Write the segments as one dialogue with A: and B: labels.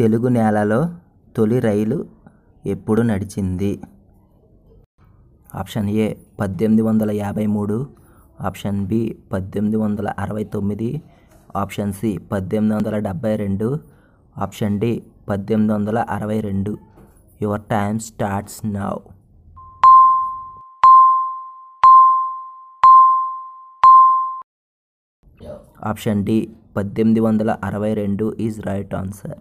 A: తెలుగు నేలలో తొలి రైలు ఎప్పుడు నడిచింది ఆప్షన్ ఏ పద్దెనిమిది వందల యాభై మూడు ఆప్షన్ బి పద్దెనిమిది వందల అరవై తొమ్మిది ఆప్షన్ సి పద్దెనిమిది వందల డెబ్భై రెండు ఆప్షన్ డి పద్దెనిమిది వందల అరవై రెండు your time starts now option D పద్దెనిమిది వందల అరవై రెండు ఈజ్ రైట్ ఆన్సర్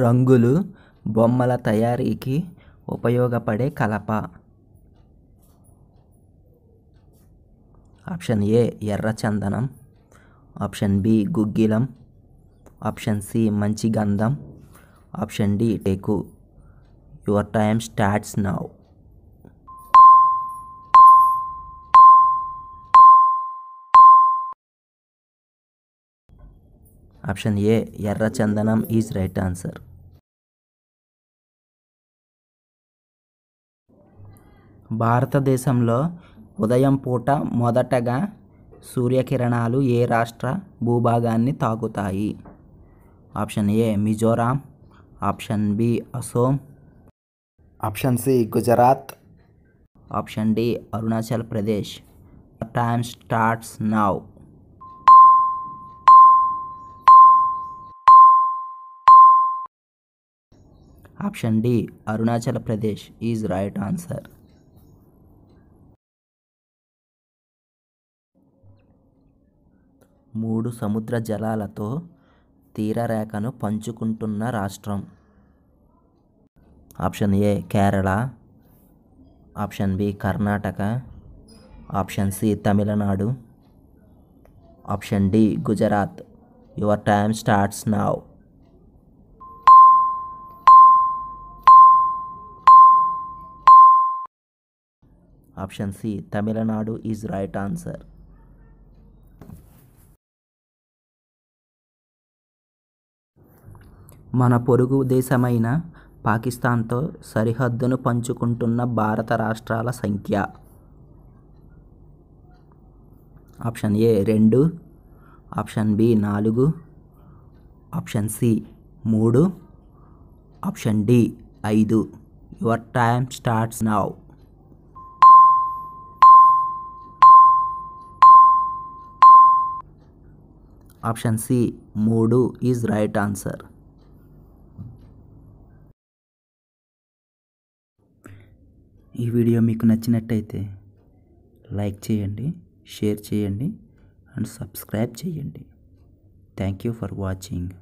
A: రంగులు బొమ్మల తయారీకి ఉపయోగపడే కలప ఆప్షన్ ఏ ఎర్ర చందనం ఆప్షన్ బి గుగ్గిలం ఆప్షన్ సి మంచి గంధం ఆప్షన్ డి టేకు your time starts now option A ఎర్ర చందనం ఈజ్ రైట్ ఆన్సర్ భారతదేశంలో ఉదయం పూట మొదటగా సూర్యకిరణాలు ఏ రాష్ట్ర భూభాగాన్ని తాకుతాయి option A Mizoram option B Assam option C Gujarat option D Arunachal Pradesh time starts now option D Arunachal Pradesh is right answer మూడు సముద్ర జలాలతో తీరరేఖను పంచుకుంటున్న రాష్ట్రం option A Kerala option B Karnataka option C Tamil Nadu option D Gujarat your time starts now option C Tamil Nadu is right answer మన పొరుగు దేశమైన పాకిస్తాన్తో సరిహద్దును పంచుకుంటున్న భారత రాష్ట్రాల సంఖ్య ఆప్షన్ ఏ రెండు ఆప్షన్ బి నాలుగు ఆప్షన్ సి మూడు ఆప్షన్ డి ఐదు your time starts now option C మూడు ఈజ్ రైట్ ఆన్సర్ ఈ వీడియో మీకు నచ్చినట్టయితే లైక్ చేయండి షేర్ చేయండి అండ్ సబ్స్క్రైబ్ చేయండి థ్యాంక్ యూ ఫర్ వాచింగ్